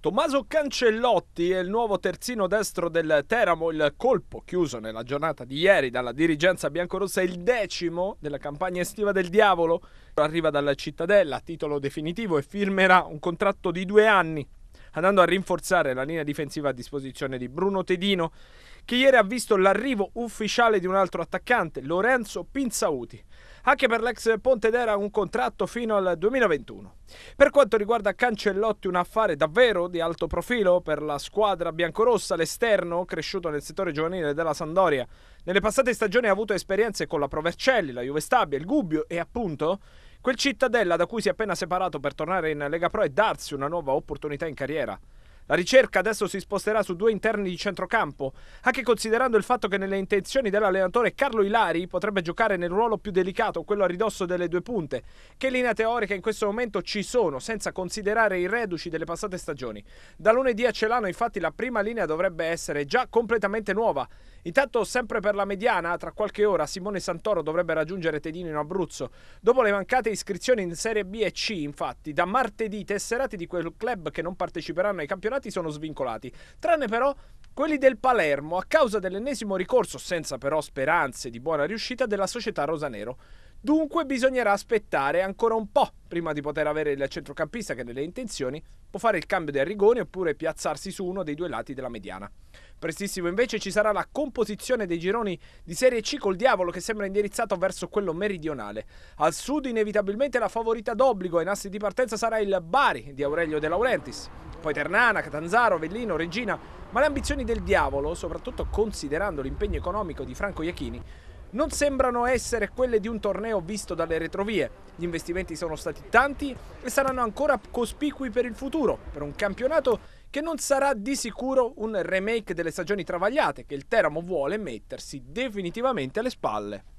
Tommaso Cancellotti è il nuovo terzino destro del Teramo, il colpo chiuso nella giornata di ieri dalla dirigenza biancorossa, il decimo della campagna estiva del diavolo. Arriva dalla Cittadella a titolo definitivo e firmerà un contratto di due anni, andando a rinforzare la linea difensiva a disposizione di Bruno Tedino, che ieri ha visto l'arrivo ufficiale di un altro attaccante, Lorenzo Pinzauti. Anche per l'ex Ponte Pontedera un contratto fino al 2021. Per quanto riguarda Cancellotti, un affare davvero di alto profilo per la squadra biancorossa, l'esterno, cresciuto nel settore giovanile della Sandoria. Nelle passate stagioni ha avuto esperienze con la Pro Vercelli, la Juve Stabia, il Gubbio e appunto quel Cittadella da cui si è appena separato per tornare in Lega Pro e darsi una nuova opportunità in carriera. La ricerca adesso si sposterà su due interni di centrocampo, anche considerando il fatto che nelle intenzioni dell'allenatore Carlo Ilari potrebbe giocare nel ruolo più delicato, quello a ridosso delle due punte, che linea teorica in questo momento ci sono, senza considerare i reduci delle passate stagioni. Da lunedì a Celano infatti la prima linea dovrebbe essere già completamente nuova. Intanto, sempre per la mediana, tra qualche ora Simone Santoro dovrebbe raggiungere Tedino in Abruzzo. Dopo le mancate iscrizioni in Serie B e C, infatti, da martedì i tesserati di quel club che non parteciperanno ai campionati sono svincolati, tranne però quelli del Palermo a causa dell'ennesimo ricorso, senza però speranze di buona riuscita, della società rosanero. Dunque bisognerà aspettare ancora un po' prima di poter avere il centrocampista che nelle intenzioni può fare il cambio del rigore oppure piazzarsi su uno dei due lati della mediana. Prestissimo invece ci sarà la composizione dei gironi di Serie C col diavolo che sembra indirizzato verso quello meridionale. Al sud inevitabilmente la favorita d'obbligo in assi di partenza sarà il Bari di Aurelio De Laurentiis, poi Ternana, Catanzaro, Vellino, Regina, ma le ambizioni del diavolo, soprattutto considerando l'impegno economico di Franco Iachini, non sembrano essere quelle di un torneo visto dalle retrovie. Gli investimenti sono stati tanti e saranno ancora cospicui per il futuro, per un campionato che non sarà di sicuro un remake delle stagioni travagliate che il Teramo vuole mettersi definitivamente alle spalle.